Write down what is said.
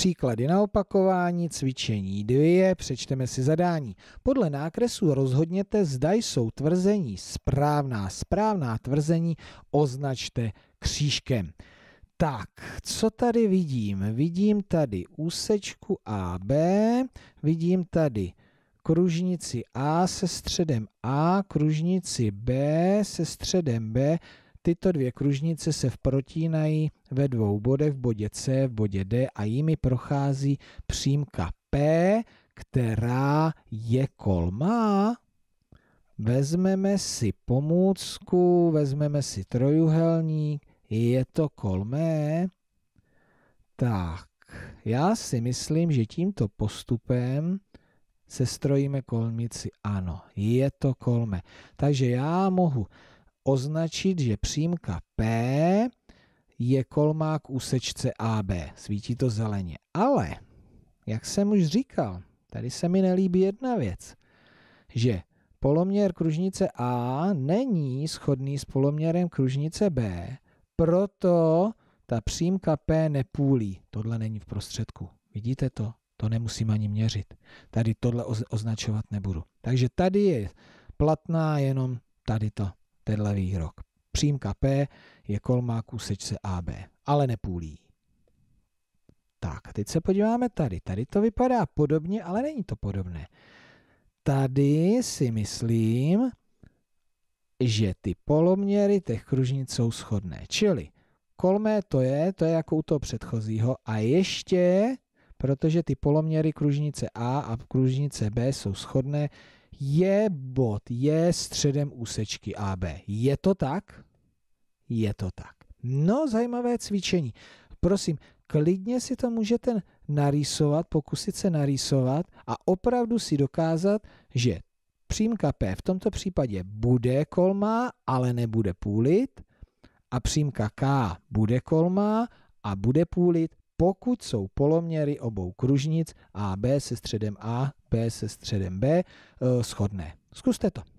Příklady na opakování, cvičení 2, přečteme si zadání. Podle nákresu rozhodněte, zda jsou tvrzení správná. Správná tvrzení označte křížkem. Tak, co tady vidím? Vidím tady úsečku AB, vidím tady kružnici A se středem A, kružnici B se středem B Tyto dvě kružnice se protínají ve dvou bodech v bodě C, v bodě D a jimi prochází přímka P, která je kolmá. Vezmeme si pomůcku, vezmeme si trojuhelník, je to kolmé. Tak, já si myslím, že tímto postupem strojíme kolmici. Ano, je to kolmé. Takže já mohu označit, že přímka P je kolmá k úsečce AB. Svítí to zeleně. Ale, jak jsem už říkal, tady se mi nelíbí jedna věc, že poloměr kružnice A není shodný s poloměrem kružnice B, proto ta přímka P nepůlí. Tohle není v prostředku. Vidíte to? To nemusím ani měřit. Tady tohle označovat nebudu. Takže tady je platná jenom tady to tenhle výrok. Přímka P je kolmá kusečce AB, ale nepůlí. Tak, teď se podíváme tady. Tady to vypadá podobně, ale není to podobné. Tady si myslím, že ty poloměry těch kružnic jsou shodné. Čili kolmé to je, to je jako u toho předchozího a ještě protože ty poloměry kružnice A a kružnice B jsou shodné, je bod, je středem úsečky AB. Je to tak? Je to tak. No, zajímavé cvičení. Prosím, klidně si to můžete narýsovat, pokusit se narýsovat a opravdu si dokázat, že přímka P v tomto případě bude kolmá, ale nebude půlit a přímka K bude kolmá a bude půlit, pokud jsou poloměry obou kružnic AB se středem A, B se středem B eh, shodné. Zkuste to.